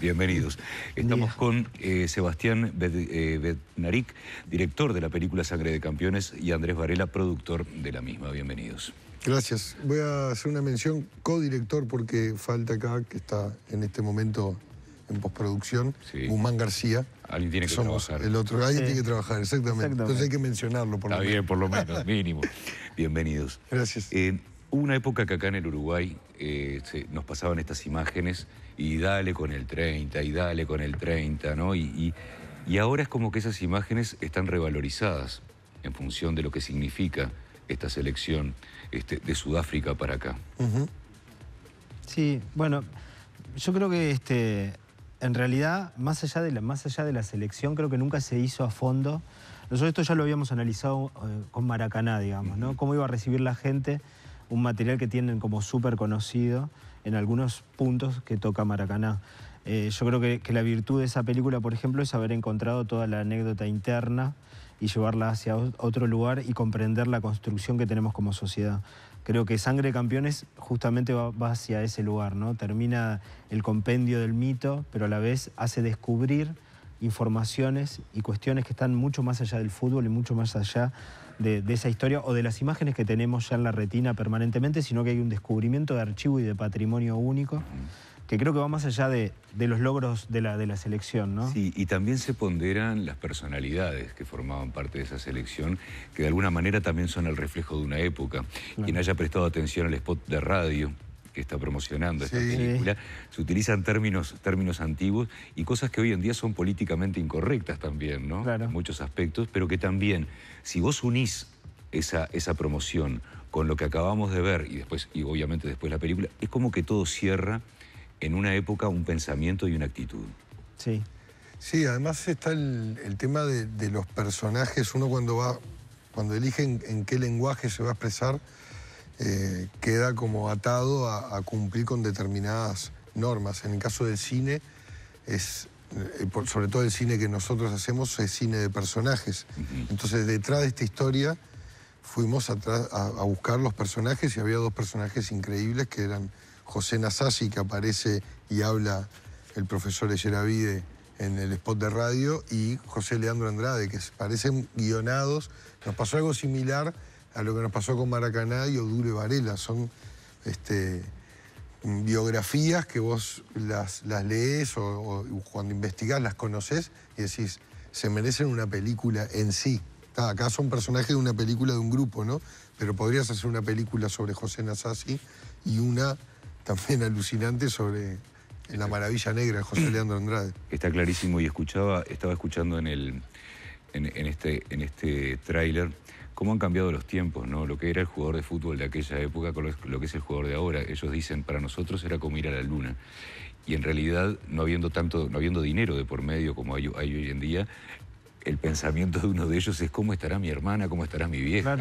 Bienvenidos. Estamos con eh, Sebastián Bednarik, eh, director de la película Sangre de Campeones, y Andrés Varela, productor de la misma. Bienvenidos. Gracias. Voy a hacer una mención codirector porque falta acá, que está en este momento en postproducción, Guzmán García. Alguien tiene que, trabajar. El otro, alguien tiene que trabajar, exactamente. Entonces hay que mencionarlo por está lo bien, por lo menos, mínimo. Bienvenidos. Gracias. Eh, hubo una época que acá en el Uruguay nos pasaban estas imágenes y dale con el 30, y dale con el 30, ¿no? Y, y, ahora es como que esas imágenes están revalorizadas en función de lo que significa esta selección este, de Sudáfrica para acá. Sí, bueno, yo creo que este, en realidad, más allá, de la, más allá de la selección, creo que nunca se hizo a fondo. Nosotros esto ya lo habíamos analizado eh, con Maracaná, digamos, ¿no? Cómo iba a recibir la gente un material que tienen como súper conocido en algunos puntos que toca Maracaná. Eh, yo creo que, la virtud de esa película, por ejemplo, es haber encontrado toda la anécdota interna y llevarla hacia otro lugar y comprender la construcción que tenemos como sociedad. Creo que Sangre de Campeones justamente va, va hacia ese lugar, ¿no? Termina el compendio del mito, pero a la vez hace descubrir informaciones y cuestiones que están mucho más allá del fútbol y mucho más allá de, esa historia o de las imágenes que tenemos ya en la retina permanentemente, sino que hay un descubrimiento de archivo y de patrimonio único que creo que va más allá de, los logros de la, selección, ¿no? Sí, y también se ponderan las personalidades que formaban parte de esa selección, que de alguna manera también son el reflejo de una época. Quien haya prestado atención al spot de radio, que está promocionando esta película, se utilizan términos, términos antiguos y cosas que hoy en día son políticamente incorrectas también, ¿no? En muchos aspectos, pero que también, si vos unís esa, esa promoción con lo que acabamos de ver y después, y obviamente después la película, es como que todo cierra en una época un pensamiento y una actitud. Sí. Sí, además está el, tema de, los personajes. Uno cuando va, cuando eligen en, qué lenguaje se va a expresar, eh, queda como atado a, cumplir con determinadas normas. En el caso del cine, es, eh, sobre todo el cine que nosotros hacemos, es cine de personajes. Entonces, detrás de esta historia, fuimos a, buscar los personajes y había dos personajes increíbles que eran José Nasasi, que aparece y habla el profesor Echelavide en el spot de radio, y José Leandro Andrade, que parecen guionados. Nos pasó algo similar a lo que nos pasó con Maracaná y Odure Varela. Son este, biografías que vos las, las lees o, cuando investigás las conoces y decís, se merecen una película en sí. acá son personajes de una película de un grupo, ¿no? Pero podrías hacer una película sobre José Nasasi y una también alucinante sobre la maravilla negra de José Leandro Andrade. Está clarísimo y escuchaba, estaba escuchando en el este, en este tráiler cómo han cambiado los tiempos, ¿no? Lo que era el jugador de fútbol de aquella época con lo que es el jugador de ahora. Ellos dicen, para nosotros era como ir a la luna. Y en realidad, no habiendo tanto, no habiendo dinero de por medio como hay, hoy en día, el pensamiento de uno de ellos es cómo estará mi hermana, cómo estará mi vieja,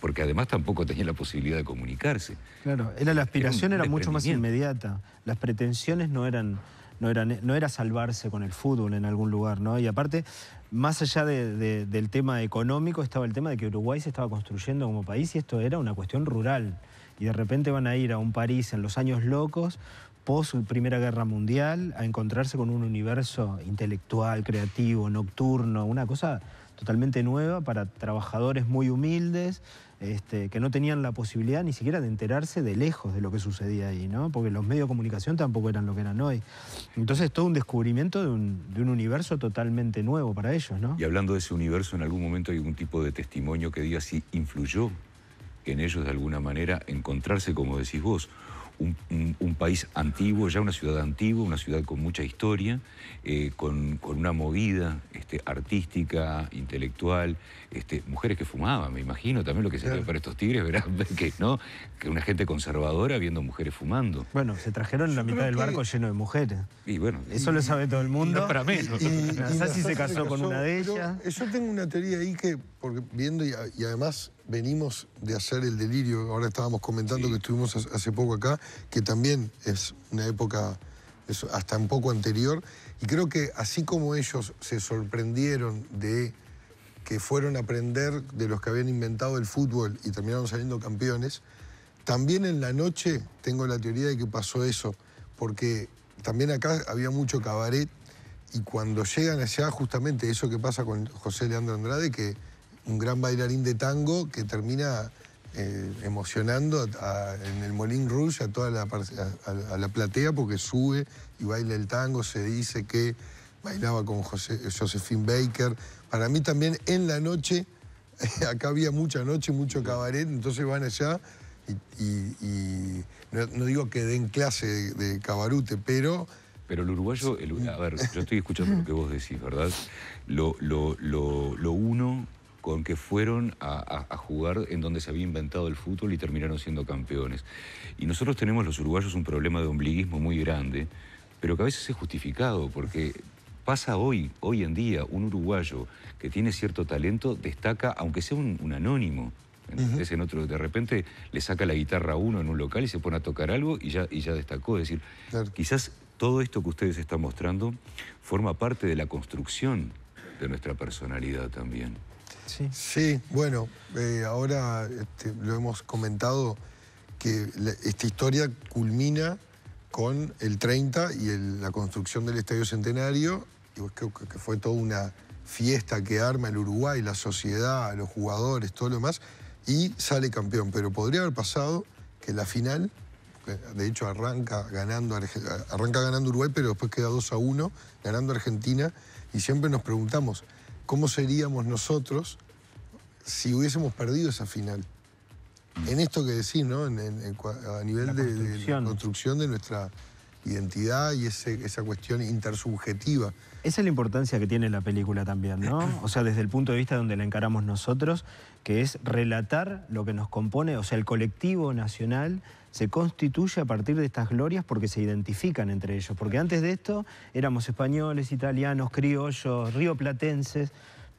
porque además tampoco tenía la posibilidad de comunicarse. Claro, la aspiración era mucho más inmediata. Las pretensiones no eran no era, salvarse con el fútbol en algún lugar, ¿no? Y aparte, más allá del tema económico, estaba el tema de que Uruguay se estaba construyendo como país y esto era una cuestión rural. Y de repente van a ir a un París en los años locos, post Primera Guerra Mundial, a encontrarse con un universo intelectual, creativo, nocturno, una cosa totalmente nueva para trabajadores muy humildes, este, que no tenían la posibilidad ni siquiera de enterarse de lejos de lo que sucedía ahí, ¿no? porque los medios de comunicación tampoco eran lo que eran hoy. Entonces, todo un descubrimiento de un, de un universo totalmente nuevo para ellos. ¿no? Y hablando de ese universo, ¿en algún momento hay algún tipo de testimonio que diga si influyó en ellos de alguna manera encontrarse, como decís vos, un, país antiguo, ya una ciudad antigua, una ciudad con mucha historia, eh, con, una movida este, artística, intelectual, este, mujeres que fumaban, me imagino, también lo que se ve para estos tigres, verán que no, que una gente conservadora viendo mujeres fumando. Bueno, se trajeron la mitad del barco lleno de mujeres. Y bueno, eso lo sabe todo el mundo. No para menos. se casó, con una de ellas. Yo tengo una teoría ahí que, porque viendo y además venimos de hacer el delirio, ahora estábamos comentando que estuvimos hace poco acá, que también es una época hasta un poco anterior, y creo que así como ellos se sorprendieron de que fueron a aprender de los que habían inventado el fútbol y terminaron saliendo campeones, también en la noche tengo la teoría de que pasó eso, porque también acá había mucho cabaret y cuando llegan allá justamente eso que pasa con José Leandro Andrade, que un gran bailarín de tango que termina eh, emocionando en el Molín Rouge a toda la, a, la platea porque sube y baila el tango, se dice que bailaba con José, Josephine Baker. Para mí también en la noche, acá había mucha noche, mucho cabaret, entonces van allá y, no, digo que den clase de, cabarute, pero... Pero el uruguayo, el, a ver, yo estoy escuchando lo que vos decís, ¿verdad? lo, lo, lo uno con que fueron a, jugar en donde se había inventado el fútbol y terminaron siendo campeones. Y nosotros tenemos los uruguayos un problema de ombliguismo muy grande, pero que a veces es justificado, porque pasa hoy, hoy en día, un uruguayo que tiene cierto talento destaca, aunque sea un, anónimo, entonces, otro, de repente le saca la guitarra a uno en un local y se pone a tocar algo y ya, y ya destacó. decir, quizás todo esto que ustedes están mostrando forma parte de la construcción de nuestra personalidad también. Sí, bueno, eh, ahora este, lo hemos comentado que esta historia culmina con el 30 y la construcción del Estadio Centenario, y pues que, fue toda una fiesta que arma el Uruguay, la sociedad, los jugadores, todo lo demás, y sale campeón. Pero podría haber pasado que la final, de hecho arranca ganando, arranca ganando Uruguay, pero después queda 2 a 1, ganando Argentina, y siempre nos preguntamos, cómo seríamos nosotros si hubiésemos perdido esa final. En esto que decís, ¿no? a nivel de, construcción de nuestra, identidad y esa cuestión intersubjetiva. Esa es la importancia que tiene la película también, ¿no? O sea, desde el punto de vista donde la encaramos nosotros, que es relatar lo que nos compone, o sea, el colectivo nacional se constituye a partir de estas glorias porque se identifican entre ellos. Porque antes de esto éramos españoles, italianos, criollos, rioplatenses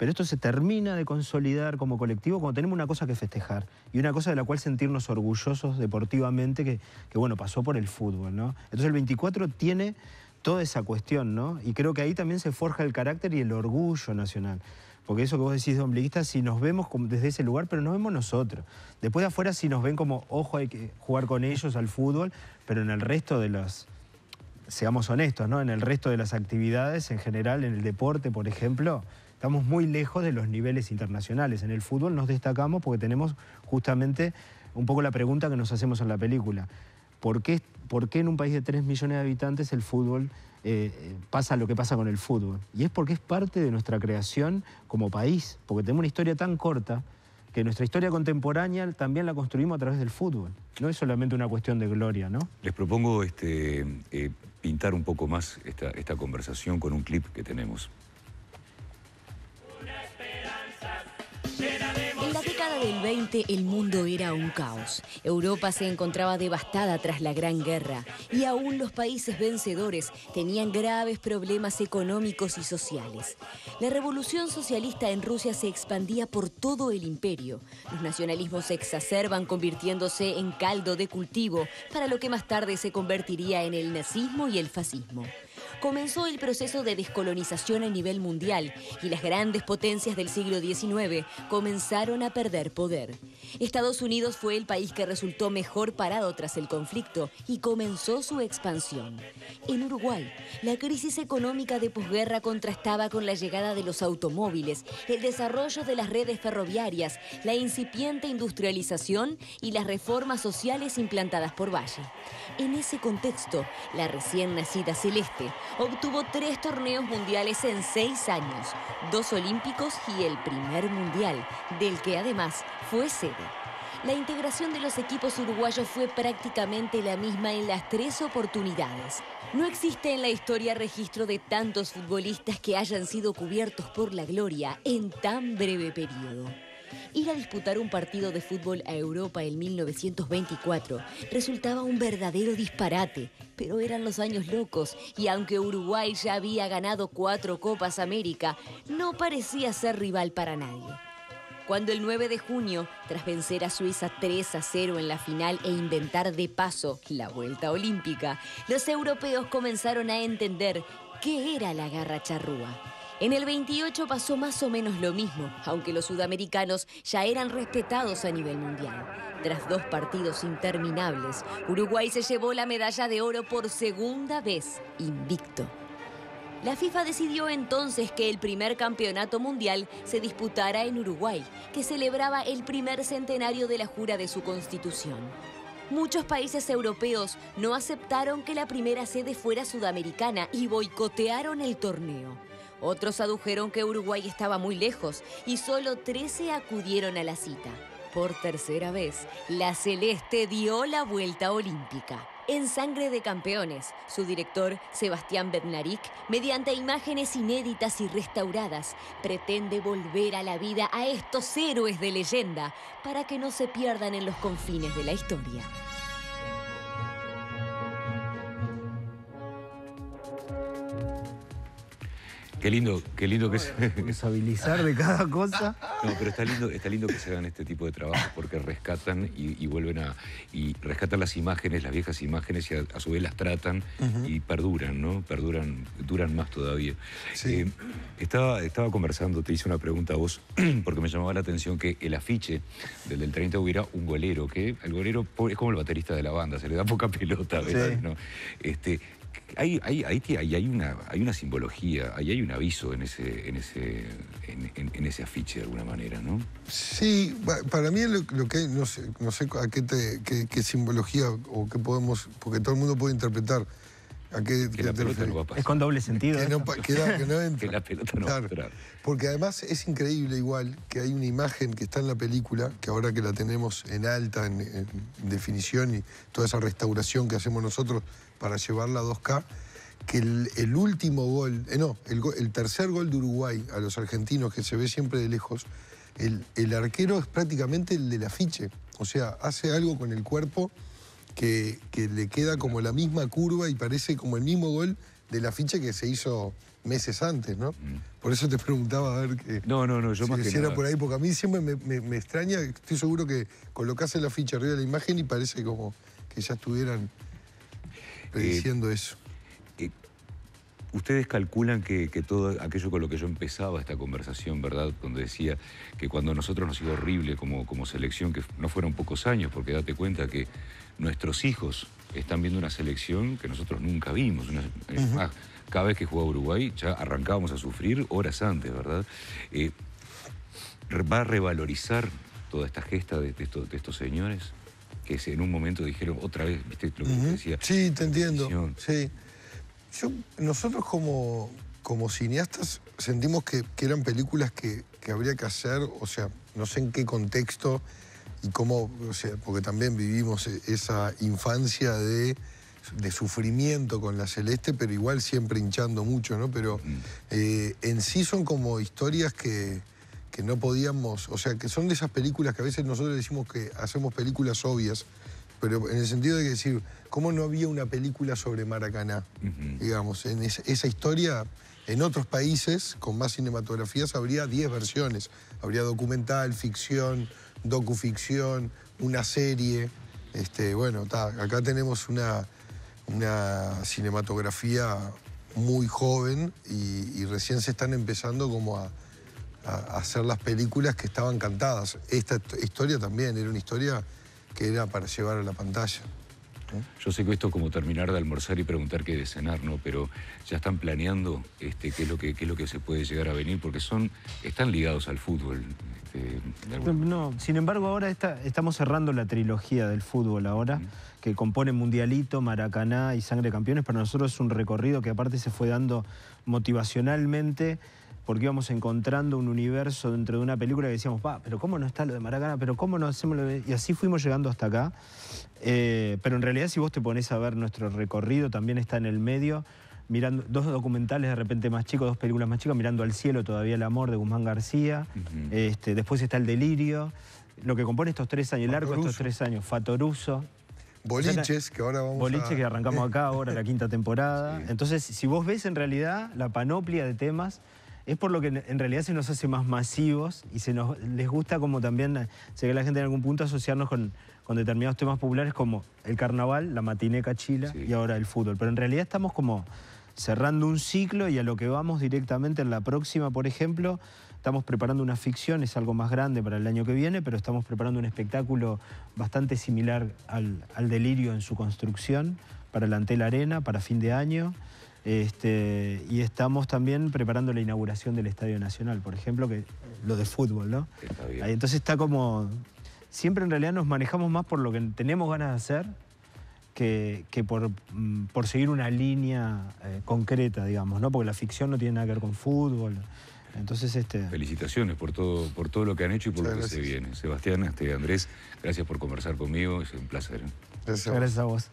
pero esto se termina de consolidar como colectivo cuando tenemos una cosa que festejar y una cosa de la cual sentirnos orgullosos deportivamente, que, bueno, pasó por el fútbol, ¿no? Entonces el 24 tiene toda esa cuestión, ¿no? Y creo que ahí también se forja el carácter y el orgullo nacional. Porque eso que vos decís de ombliguista, si nos vemos desde ese lugar, pero nos vemos nosotros. Después de afuera, si nos ven como, ojo, hay que jugar con ellos al fútbol, pero en el resto de las, seamos honestos, ¿no? En el resto de las actividades, en general, en el deporte, por ejemplo, Estamos muy lejos de los niveles internacionales. En el fútbol nos destacamos porque tenemos justamente un poco la pregunta que nos hacemos en la película. ¿Por qué, en un país de 3 millones de habitantes el fútbol eh, pasa lo que pasa con el fútbol? Y es porque es parte de nuestra creación como país, porque tenemos una historia tan corta que nuestra historia contemporánea también la construimos a través del fútbol. No es solamente una cuestión de gloria, ¿no? Les propongo este, eh, pintar un poco más esta conversación con un clip que tenemos. el 20 el mundo era un caos. Europa se encontraba devastada tras la Gran Guerra y aún los países vencedores tenían graves problemas económicos y sociales. La revolución socialista en Rusia se expandía por todo el imperio. Los nacionalismos se exacerban convirtiéndose en caldo de cultivo para lo que más tarde se convertiría en el nazismo y el fascismo comenzó el proceso de descolonización a nivel mundial y las grandes potencias del siglo XIX comenzaron a perder poder. Estados Unidos fue el país que resultó mejor parado tras el conflicto y comenzó su expansión. En Uruguay, la crisis económica de posguerra contrastaba con la llegada de los automóviles, el desarrollo de las redes ferroviarias, la incipiente industrialización y las reformas sociales implantadas por Valle. En ese contexto, la recién nacida Celeste Obtuvo tres torneos mundiales en seis años, dos olímpicos y el primer mundial, del que además fue sede. La integración de los equipos uruguayos fue prácticamente la misma en las tres oportunidades. No existe en la historia registro de tantos futbolistas que hayan sido cubiertos por la gloria en tan breve periodo. Ir a disputar un partido de fútbol a Europa en 1924 resultaba un verdadero disparate, pero eran los años locos y aunque Uruguay ya había ganado cuatro Copas América, no parecía ser rival para nadie. Cuando el 9 de junio, tras vencer a Suiza 3 a 0 en la final e inventar de paso la vuelta olímpica, los europeos comenzaron a entender qué era la garra charrúa. En el 28 pasó más o menos lo mismo, aunque los sudamericanos ya eran respetados a nivel mundial. Tras dos partidos interminables, Uruguay se llevó la medalla de oro por segunda vez, invicto. La FIFA decidió entonces que el primer campeonato mundial se disputara en Uruguay, que celebraba el primer centenario de la jura de su constitución. Muchos países europeos no aceptaron que la primera sede fuera sudamericana y boicotearon el torneo. Otros adujeron que Uruguay estaba muy lejos y solo 13 acudieron a la cita. Por tercera vez, la Celeste dio la vuelta olímpica. En Sangre de Campeones, su director, Sebastián Bednarik, mediante imágenes inéditas y restauradas, pretende volver a la vida a estos héroes de leyenda para que no se pierdan en los confines de la historia. Qué lindo, qué lindo que es. Deshabilizar de cada cosa. No, pero está lindo, está lindo que se hagan este tipo de trabajos porque rescatan y, vuelven a. y rescatan las imágenes, las viejas imágenes y a, su vez las tratan y perduran, ¿no? Perduran, duran más todavía. Sí. Eh, estaba, estaba conversando, te hice una pregunta a vos, porque me llamaba la atención que el afiche del del 30 hubiera un golero, que el golero es como el baterista de la banda, se le da poca pelota, ¿verdad? Este, hay, hay, una, hay una simbología, hay, hay un aviso en ese, en, ese, en, ese afiche de alguna manera, ¿no? Sí, para mí lo, lo que no sé, no sé a qué, qué simbología o qué podemos, porque todo el mundo puede interpretar es con doble sentido. Que, la pelota no Porque además es increíble igual que hay una imagen que está en la película, que ahora que la tenemos en alta, en, definición, y toda esa restauración que hacemos nosotros para llevarla a 2K, que el, último gol, eh, no, el, tercer gol de Uruguay a los argentinos, que se ve siempre de lejos, el, el arquero es prácticamente el del afiche. O sea, hace algo con el cuerpo que, le queda como la misma curva y parece como el mismo gol de la ficha que se hizo meses antes, ¿no? Mm. Por eso te preguntaba a ver que... No, no, no, yo más por ahí, porque a mí siempre me, extraña, estoy seguro que colocase la ficha arriba de la imagen y parece como que ya estuvieran eh, prediciendo eso. ustedes calculan que, todo aquello con lo que yo empezaba esta conversación, ¿verdad? Donde decía que cuando a nosotros nos iba horrible como, como selección, que no fueron pocos años, porque date cuenta que nuestros hijos están viendo una selección que nosotros nunca vimos. cada vez que jugaba Uruguay ya arrancábamos a sufrir horas antes, ¿verdad? Eh, ¿Va a revalorizar toda esta gesta de, estos, señores? Que en un momento dijeron otra vez, ¿viste lo que decía? Sí, te entiendo. Sí. nosotros como, como cineastas sentimos que, que eran películas que, que habría que hacer, o sea, no sé en qué contexto y cómo, o sea, porque también vivimos e, esa infancia de, sufrimiento con la Celeste, pero igual siempre hinchando mucho, ¿no? Pero mm. eh, en sí son como historias que, que no podíamos, o sea, que son de esas películas que a veces nosotros decimos que hacemos películas obvias, pero en el sentido de que decir, ¿cómo no había una película sobre Maracaná? Digamos, en esa historia, en otros países con más cinematografías habría 10 versiones, habría documental, ficción, docuficción, una serie. Este, bueno, acá tenemos una, una cinematografía muy joven y, recién se están empezando como a, hacer las películas que estaban cantadas. Esta historia también era una historia que era para llevar a la pantalla. Yo sé que esto es como terminar de almorzar y preguntar qué de cenar, ¿no? Pero ya están planeando este, qué, es lo que, lo que se puede llegar a venir, porque son, están ligados al fútbol. Este, no, sin embargo, ahora estamos cerrando la trilogía del fútbol ahora, que compone Mundialito, Maracaná y Sangre Campeones. Para nosotros es un recorrido que aparte se fue dando motivacionalmente porque íbamos encontrando un universo dentro de una película que decíamos, va pero ¿cómo no está lo de Maracana? ¿Pero cómo no hacemos lo de...? Y así fuimos llegando hasta acá. Eh, pero en realidad si vos te pones a ver nuestro recorrido, también está en el medio, mirando dos documentales de repente más chicos, dos películas más chicas, mirando al cielo todavía el amor de Guzmán García, este, después está el delirio, lo que compone estos tres años, el largo estos tres años, Fatoruso, Boliches, que ahora vamos Boliche que arrancamos acá ahora, la quinta temporada. Entonces, si vos ves en realidad la panoplia de temas es por lo que en realidad se nos hace más masivos y se nos les gusta como también, sé que la gente en algún punto asociarnos con, determinados temas populares como el carnaval, la matineca chila y ahora el fútbol. Pero en realidad estamos como cerrando un ciclo y a lo que vamos directamente en la próxima, por ejemplo, estamos preparando una ficción, es algo más grande para el año que viene, pero estamos preparando un espectáculo bastante similar al, al delirio en su construcción para la Antel Arena, para fin de año. Este, y estamos también preparando la inauguración del Estadio Nacional, por ejemplo, que lo de fútbol, ¿no? Está Entonces está como. Siempre en realidad nos manejamos más por lo que tenemos ganas de hacer que, que por, mm, por, seguir una línea eh, concreta, digamos, ¿no? Porque la ficción no tiene nada que ver con fútbol. Entonces, este... Felicitaciones por todo, por todo lo que han hecho y por lo que se viene. Sebastián, este, Andrés, gracias por conversar conmigo, es un placer. Gracias a vos.